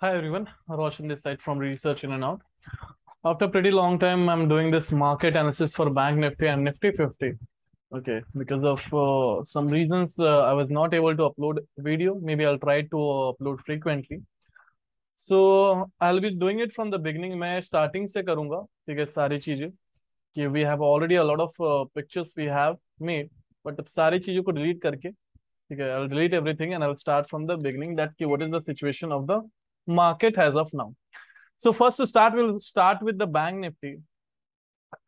Hi everyone, Roshan this side from Research In and Out. After pretty long time, I'm doing this market analysis for Bank Nifty and Nifty 50. Okay, because of uh, some reasons, uh, I was not able to upload video. Maybe I'll try to uh, upload frequently. So I'll be doing it from the beginning. मैं starting se karunga. ठीक Sari cheeje. चीजें we have already a lot of uh, pictures we have made, but sari cheeje ko delete karke. Okay. i I'll delete everything and I'll start from the beginning. That ki what is the situation of the market as of now. So first to start, we'll start with the bank Nifty.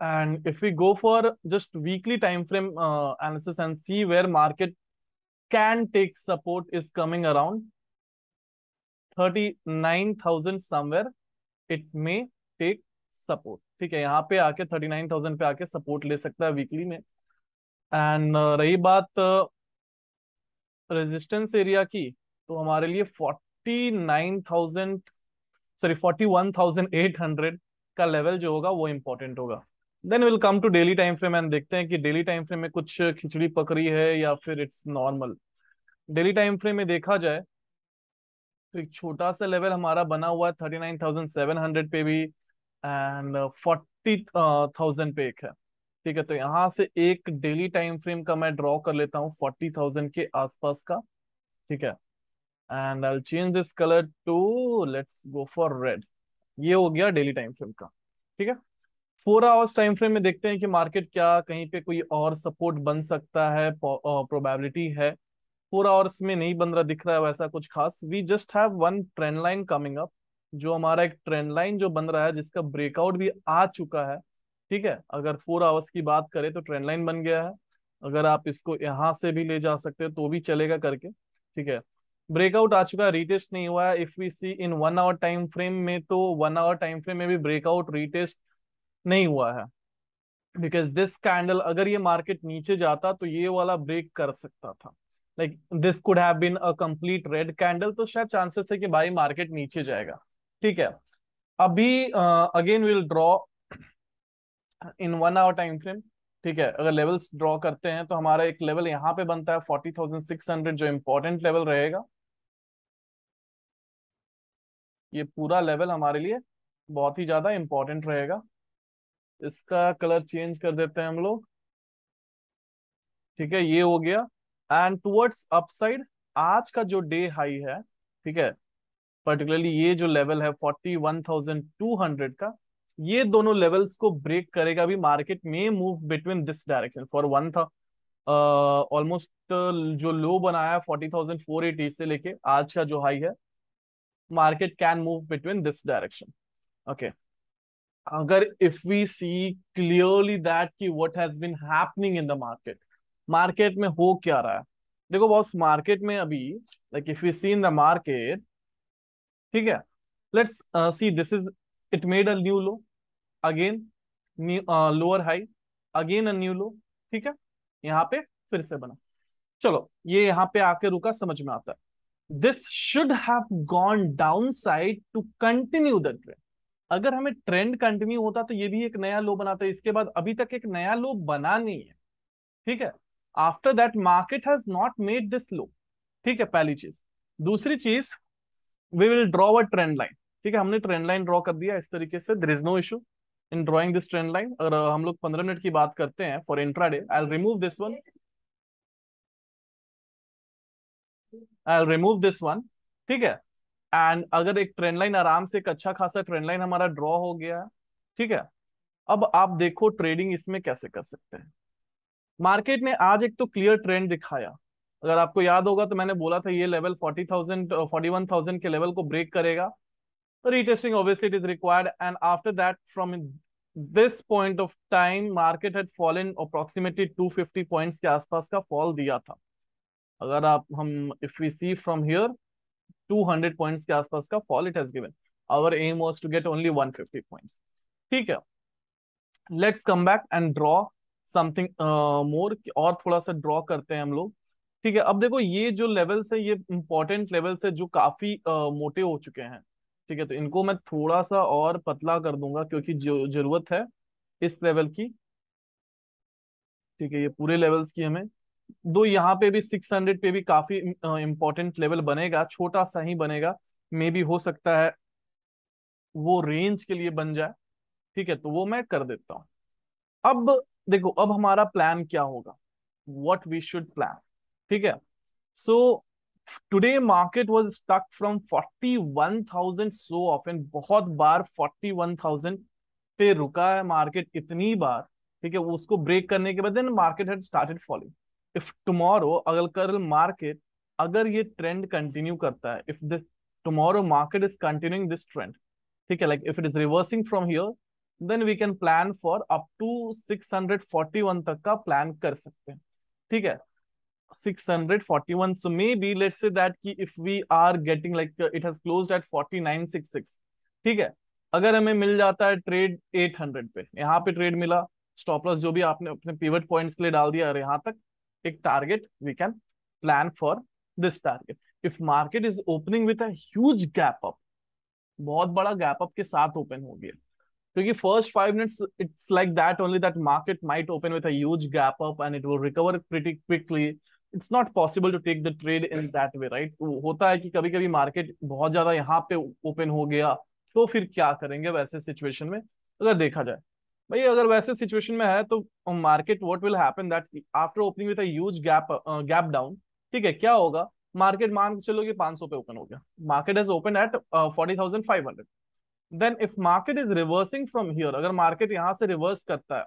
And if we go for just weekly time frame uh, analysis and see where market can take support is coming around 39,000 somewhere. It may take support. ठीक है यहाँ पे आके thirty nine thousand पे आके support ले सकता है वीकली में एंड रही बात रेजिस्टेंस एरिया की तो हमारे लिए 49,000 सॉरी 41,800 का लेवल जो होगा वो इम्पोर्टेंट होगा then will come to daily time frame and देखते हैं कि डेली टाइम फ्रेम में कुछ खिचड़ी पकड़ी है या फिर it's normal daily time frame में देखा जाए तो एक छोटा सा लेवल हमारा बना हुआ है thirty nine thousand seven hundred पे भी एंड फोर्टी थाउजेंड पे एक है ठीक है तो यहाँ से एक डेली टाइम फ्रेम का मैं ड्रॉ कर लेता हूँ फोर्टी थाउजेंड के आसपास का ठीक है and I change this colour to let's go for red ये हो गया डेली टाइम फ्रेम का ठीक है फोर आवर्स टाइम फ्रेम में देखते हैं कि मार्केट क्या कहीं पे कोई और सपोर्ट बन सकता है प्रोबेबिलिटी है फोर आवर्स में नहीं बन रहा दिख रहा है वैसा कुछ खास we just have one trend line coming up जो हमारा एक ट्रेंड लाइन जो बन रहा है जिसका ब्रेकआउट भी आ चुका है ठीक है अगर फोर आवर्स की बात करें तो ट्रेंड लाइन बन गया है अगर आप इसको यहाँ से भी ले जा सकते हो तो भी चलेगा करके ठीक है ब्रेकआउट आ चुका है रीटेस्ट नहीं हुआ है if we see in one hour time frame में तो वन आवर टाइम फ्रेम में भी ब्रेकआउट रीटेस्ट नहीं हुआ है बिकॉज दिस कैंडल अगर ये मार्केट नीचे जाता तो ये वाला ब्रेक कर सकता था like this could have been a complete red candle तो शायद चांसेस है कि भाई मार्केट नीचे जाएगा ठीक है अभी again will draw in one hour time frame ठीक है अगर लेवल्स ड्रॉ करते हैं तो हमारा एक लेवल यहाँ पे बनता है फोर्टी थाउजेंड सिक्स हंड्रेड जो इम्पोर्टेंट लेवल रहेगा ये पूरा लेवल हमारे लिए बहुत ही ज़्यादा इम्पोर्टेंट रहेगा इसका कलर चेंज कर देते हैं हम लोग ठीक है ये हो गया एंड टूवर्ड्स अपसाइड आज का जो डे हाई है ठीक है पर्टिकुलरली ये जो लेवल है forty one thousand two hundred का ये दोनों लेवल्स को ब्रेक करेगा भी मार्केट में move between this direction for one था ऑलमोस्ट uh, जो लो बनाया फोर्टी थाउजेंड फोर एटी से लेके आज का जो हाई है market can move between this direction okay agar if we see clearly that ki what has been happening in the market market mein ho kya raha hai Dekho boss, market mein abhi, like if we see in the market, theek hai? let's uh, see, this is, it made a new low. Again, new, uh, lower high. Again a new low. ठीक है यहाँ पे फिर से बना चलो ये यहाँ पे आके रुका समझ में आता है this should have gone down side to continue the trend अगर हमें ट्रेंड कंटिन्यू होता तो ये भी एक नया लो बनाता इसके बाद अभी तक एक नया लो बना नहीं है ठीक है after that market has not made this low ठीक है पहली चीज दूसरी चीज we will draw a trend line ठीक है हमने ट्रेंड लाइन ड्रॉ कर दिया इस तरीके से there is no issue in drawing this trend line अगर हम लोग पंद्रह मिनट की बात करते हैं for intraday I remove this one I remove this one ठीक है एंड अगर एक ट्रेंड लाइन आराम से एक अच्छा खासा ट्रेंड लाइन हमारा ड्रॉ हो गया ठीक है अब आप देखो ट्रेडिंग इसमें कैसे कर सकते हैं मार्केट ने आज एक तो क्लियर ट्रेंड दिखाया अगर आपको याद होगा तो मैंने बोला था ये level forty thousand forty one thousand के लेवल को ब्रेक करेगा retesting obviously it is required and after that from this point of time market had fallen approximately 250 points के आसपास का फॉल दिया था अगर आप हम if we see from here 200 points के आसपास का fall it has given our aim was to get only 150 points ठीक है let's come back and draw something more और थोड़ा सा ड्रॉ करते हैं हम लोग ठीक है अब देखो ये जो लेवल्स है ये इंपॉर्टेंट लेवल्स है जो काफी uh, मोटे हो चुके हैं ठीक है तो इनको मैं थोड़ा सा और पतला कर दूंगा क्योंकि जो जरूरत है इस लेवल की ठीक है ये पूरे लेवल्स की हमें दो यहाँ पे भी 600 पे भी काफी इम्पोर्टेंट लेवल बनेगा छोटा सा ही बनेगा मे भी हो सकता है वो रेंज के लिए बन जाए ठीक है तो वो मैं कर देता हूँ अब देखो अब हमारा प्लान क्या होगा वट वी शुड प्लान ठीक है so today market was stuck from forty one thousand so an बहुत बार फोर्टी वन थाउजेंड पे रुका है मार्केट इतनी बार ठीक है उसको ब्रेक करने के बाद then market had started falling if tomorrow अगर कल मार्केट अगर ये ट्रेंड कंटिन्यू करता है if the tomorrow market is continuing this trend ठीक है like if it is reversing from here then we can plan for up to 641 तक का प्लान कर सकते हैं ठीक है 641 so maybe let's say that ki if we are getting like uh, it has closed at 4966 ठीक है अगर हमें मिल जाता है ट्रेड 800 पे यहाँ पे ट्रेड मिला स्टॉप लॉस जो भी आपने अपने पिवट पॉइंट्स के लिए डाल दिया यहाँ तक एक target we can plan for this target if market is opening with a huge gap up बहुत बड़ा गैप अप के साथ ओपन हो गया क्योंकि first five minutes it's like that only that market might open with a huge gap up and it will recover pretty quickly it's not possible to take the trade in that way right होता है कि कभी कभी market बहुत ज्यादा यहाँ पे open हो गया तो फिर क्या करेंगे वैसे सिचुएशन में अगर देखा जाए भाई अगर वैसे सिचुएशन में है तो market what will happen that after opening with a huge gap gap down ठीक है क्या होगा मार्केट मान के चलो कि 500 पे ओपन हो गया market is open at forty thousand five hundred then if market is reversing from here अगर मार्केट यहाँ से रिवर्स करता है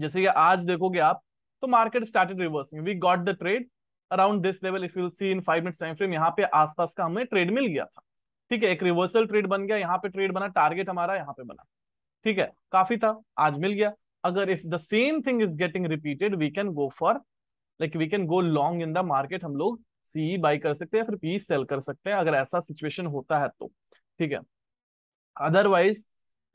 जैसे कि आज देखोगे आप तो market started reversing we got the trade around this level if you see in five minutes time frame यहां पे आसपास का हमें ट्रेड मिल गया था ठीक है एक रिवर्सल ट्रेड बन गया यहाँ पे ट्रेड बना टारगेट हमारा यहाँ पे बना ठीक है काफी था आज मिल गया अगर if the same thing is getting repeated we can go for like we can go long in the market हम लोग सी बाई e कर सकते हैं फिर पी सेल e कर सकते हैं अगर ऐसा सिचुएशन होता है तो ठीक है otherwise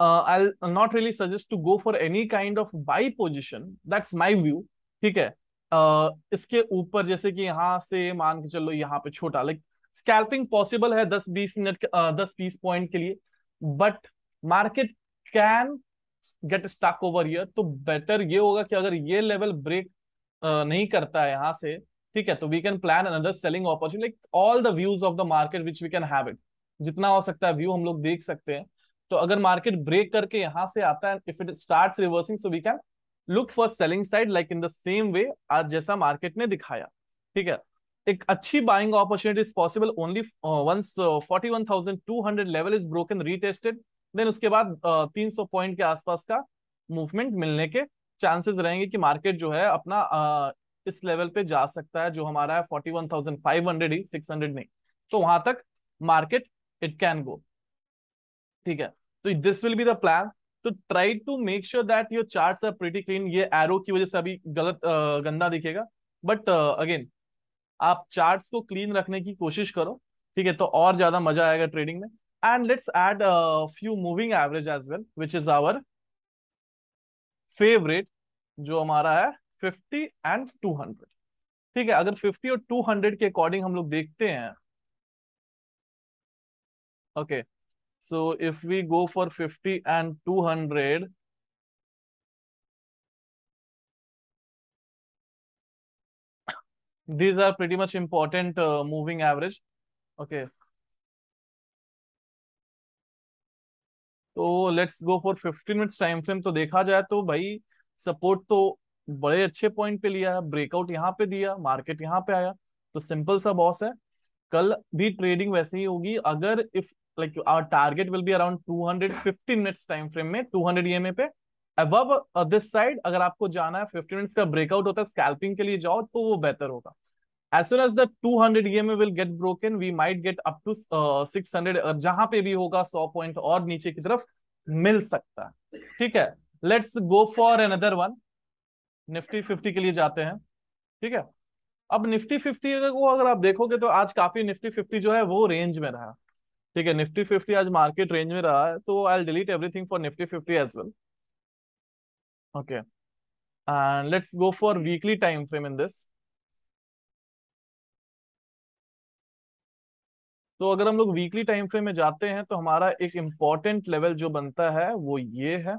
I not really suggest to go for any kind of buy position that's my view ठीक है uh, इसके ऊपर जैसे कि यहां से मान के चलो यहाँ पे छोटा लाइक स्कैल्पिंग पॉसिबल है दस बीस मिनट uh, दस बीस पॉइंट के लिए but market can get stuck over here तो बेटर ये होगा कि अगर ये लेवल ब्रेक नहीं करता है यहां से ठीक है तो we can plan another selling opportunity all the views of the market which we can have it जितना हो सकता है व्यू हम लोग देख सकते हैं तो अगर मार्केट ब्रेक करके यहाँ से आता है if it start reversing so we can look for selling side like in the same way आज जैसा मार्केट ने दिखाया ठीक है एक अच्छी buying opportunity is possible only once forty one thousand two hundred level is broken retested then उसके बाद तीन सौ पॉइंट के आसपास का मूवमेंट मिलने के चांसेस रहेंगे कि मार्केट जो है अपना इस लेवल पे जा सकता है जो हमारा है forty one thousand five hundred ही सिक्स हंड्रेड नहीं तो वहां तक मार्केट इट कैन गो ठीक है तो this will be the plan तो try to make sure that your charts are pretty clean ये एरो की वजह से अभी गलत गंदा दिखेगा बट अगेन आप चार्ट्स को क्लीन रखने की कोशिश करो ठीक है तो और ज्यादा मजा आएगा ट्रेडिंग में And let's add a few moving average as well, which is our favorite, जो हमारा है 50 and 200. ठीक है अगर 50 और 200 के according हम लोग देखते हैं okay so if we go for 50 and 200 these are pretty much important uh, moving average okay तो let's go for fifteen minutes time frame तो देखा जाए तो भाई सपोर्ट तो बड़े अच्छे पॉइंट पे लिया है ब्रेकआउट यहाँ पे दिया मार्केट यहाँ पे आया तो सिंपल सा बॉस है कल भी ट्रेडिंग वैसे ही होगी अगर if like our target will be around 215 minutes time frame में 200 ई e पे अबव दिस साइड अगर आपको जाना है 15 मिनट्स का ब्रेकआउट होता है स्कैल्पिंग के लिए जाओ तो वो बेहतर होगा as soon as the 200 e will get get we might get get up to 600 जहां पे भी होगा 100 पॉइंट और नीचे की तरफ मिल सकता है ठीक है let's go for one one Nifty 50 के लिए जाते हैं ठीक है अब निफ्टी फिफ्टी को अगर आप देखोगे तो आज काफी निफ्टी फिफ्टी जो है वो रेंज में रहा ठीक है निफ्टी फिफ्टी आज मार्केट रेंज में रहा है तो I delete everything for Nifty fifty as well okay and let's go for weekly time frame in this तो अगर हम लोग वीकली टाइम फ्रेम में जाते हैं तो हमारा एक इम्पॉर्टेंट लेवल जो बनता है वो ये है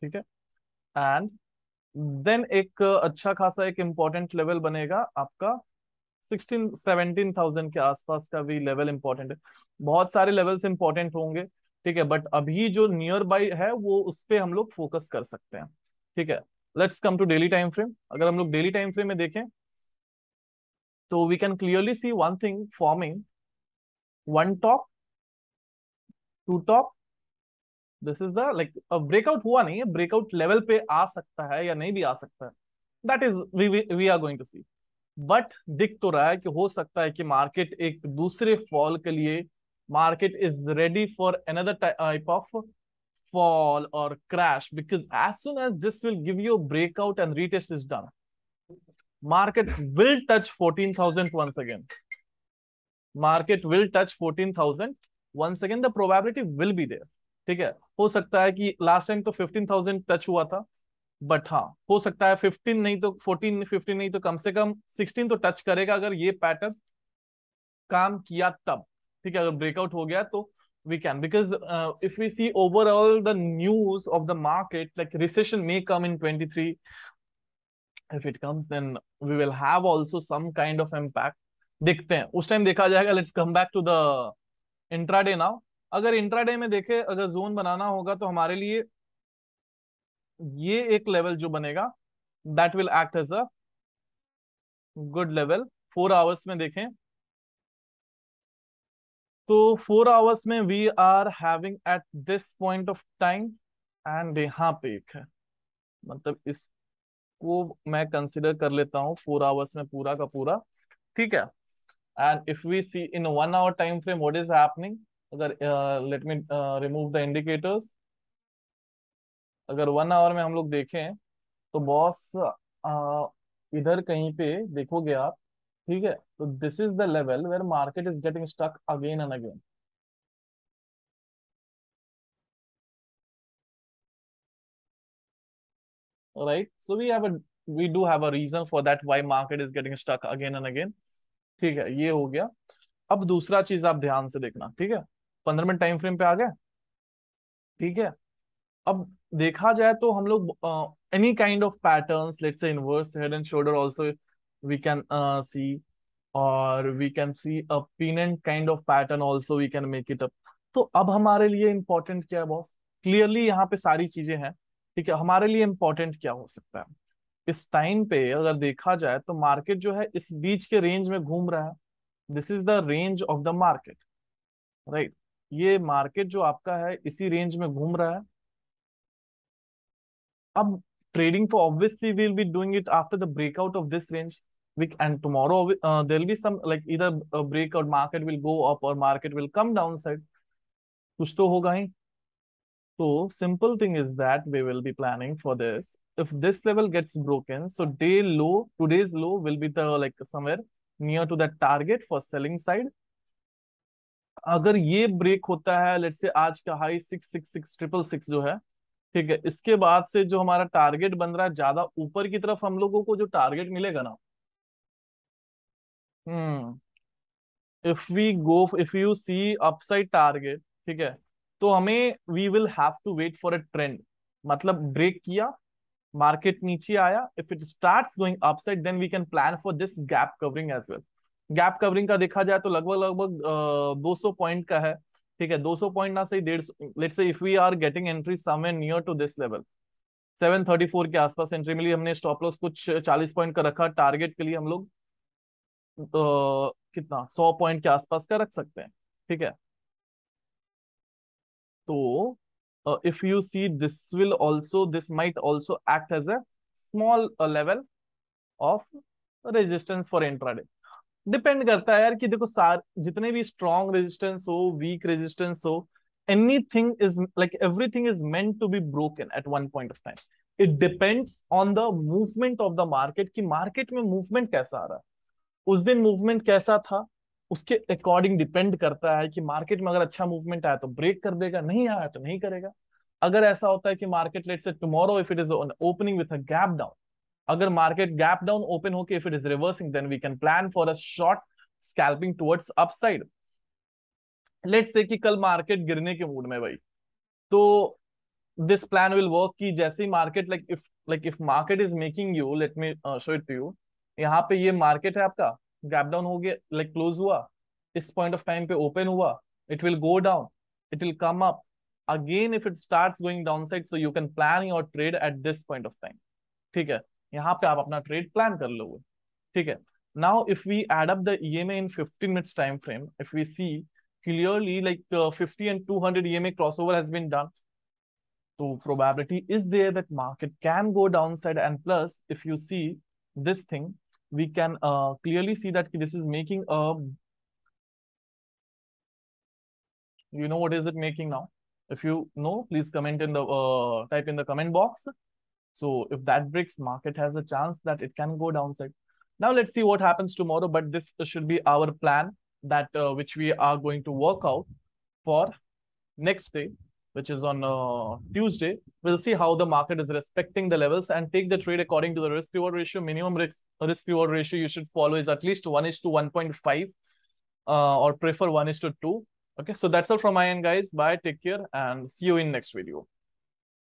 ठीक है एंड देन एक अच्छा खासा एक इंपॉर्टेंट लेवल बनेगा आपका सिक्सटीन सेवनटीन थाउजेंड के आसपास का भी लेवल इंपॉर्टेंट है बहुत सारे लेवल्स इंपॉर्टेंट होंगे ठीक है बट अभी जो नियर बाई है वो उस पर हम लोग फोकस कर सकते हैं ठीक है let's come to daily time frame अगर हम लोग डेली टाइम फ्रेम में देखें तो we can clearly see one thing forming one top two top this is the like breakout हुआ नहीं है ब्रेकआउट लेवल पे आ सकता है या नहीं भी आ सकता है that is we are going to see but दिख तो रहा है कि हो सकता है कि मार्केट एक दूसरे फॉल के लिए market is ready for another type of fall और crash because as soon as this will give you breakout and retest is done market will touch 14,000 once again. Market will touch 14,000 once again. The probability will be there. ठीक है हो सकता है कि last time तो 15,000 touch हुआ था but हाँ हो सकता है 15 नहीं तो 14 15 नहीं तो कम से कम 16 तो टच करेगा अगर ये पैटर्न काम किया तब ठीक है अगर ब्रेकआउट हो गया तो we can because uh, if we see overall the news of the market like recession may come in 23 if it comes then we will have also some kind of impact देखते हैं उस time देखा जाएगा let's come back to the intraday now अगर intraday में देखे अगर zone बनाना होगा तो हमारे लिए ये एक लेवल जो बनेगा that will act as a good level four hours में देखें तो फोर आवर्स में we are having at this point of time and यहाँ पे एक है मतलब इस को मैं कंसिडर कर लेता हूँ फोर आवर्स में पूरा का पूरा ठीक है and if we see in one hour time frame what is happening अगर let me remove the indicators अगर वन आवर में हम लोग देखें तो बॉस uh, इधर कहीं पे देखोगे आप ठीक है तो this is the level where market is getting stuck again and again right? So we have a we do have a reason for that why market is getting stuck again and again. ठीक है ये हो गया अब दूसरा चीज आप ध्यान से देखना ठीक है पंद्रह मिनट टाइम फ्रेम पे आ गए ठीक है अब देखा जाए तो हम लोग any kind of pattern let's say inverse head and shoulder also we can uh, और we can see a pennant kind of pattern also we can make it up तो अब हमारे लिए इम्पोर्टेंट क्या है बॉस क्लियरली यहाँ पे सारी चीजें हैं ठीक है हमारे लिए इम्पोर्टेंट क्या हो सकता है इस टाइम पे अगर देखा जाए तो मार्केट जो है इस बीच के रेंज में घूम रहा है this is the range of the market right ये मार्केट जो आपका है इसी रेंज में घूम रहा है अब ट्रेडिंग तो obviously will be doing it after the breakout of this range week and tomorrow there be some like इधर breakout market will go up और market will come down side कुछ तो होगा ही So simple thing is that we will be planning for this. If this level gets broken, so day low, today's low will be the like somewhere near to that target for selling side. अगर ये break होता है late say आज का high six six six triple six जो है ठीक है इसके बाद से जो हमारा टारगेट बन रहा है ज्यादा ऊपर की तरफ हम लोगों को जो टारगेट मिलेगा ना hmm if we go if you see upside target ठीक है तो हमें we will have to wait for a trend मतलब ब्रेक किया मार्केट नीचे आया if it starts going upside then we can plan for this gap covering as well gap covering का देखा जाए तो लगभग लगभग दो सौ पॉइंट का है ठीक है 200 पॉइंट ना सही डेढ़ let's say if we are getting entry somewhere near to this level 734 के आसपास एंट्री मिली हमने स्टॉप लॉस कुछ 40 पॉइंट का रखा टारगेट के लिए हम लोग तो, कितना 100 पॉइंट के आसपास का रख सकते हैं ठीक है तो if you see this will also this might also act as a small level of resistance for intraday depend करता है यार कि देखो सार जितने भी स्ट्रॉन्ग रेजिस्टेंस हो वीक रेजिस्टेंस हो anything is like everything is meant to be broken at one point of time it depends on the movement of the market कि मार्केट में मूवमेंट कैसा आ रहा है उस दिन मूवमेंट कैसा था उसके अकॉर्डिंग डिपेंड करता है कि मार्केट में अगर अच्छा मूवमेंट आया तो ब्रेक कर देगा नहीं आया तो नहीं करेगा अगर ऐसा होता है कि market let's say tomorrow if it is opening with a gap down अगर मार्केट गैप डाउन ओपन होके if it is reversing then we can plan for a short scalping towards upside let's say कि कल market गिरने के mood में भाई तो this plan will work कि जैसे ही market like if like if market is making you let me show it to you यहाँ पे ये मार्केट है आपका गैप डाउन हो गया लाइक क्लोज हुआ इस पॉइंट ऑफ टाइम पे ओपन हुआ it will go down it will come up again if it start going down side so you can plan your trade at this point of time ठीक है यहाँ पे आप अपना ट्रेड प्लान कर लोगे ठीक है now if we add up the EMA in time frame if we see clearly like 50 and 200 hundred EMA crossover has been done तो probability is there that market can go down side and plus if you see this thing we can uh, clearly see that this is making a, you know what is it making now? If you know, please comment in the, uh, type in the comment box. So if that breaks, market has a chance that it can go downside. Now let's see what happens tomorrow, but this should be our plan that uh, which we are going to work out for next day which is on uh, Tuesday, we'll see how the market is respecting the levels and take the trade according to the risk reward ratio. Minimum risk, risk reward ratio you should follow is at least 1 is to 1.5 uh, or prefer 1 is to 2. Okay, so that's all from my end, guys. Bye, take care, and see you in next video.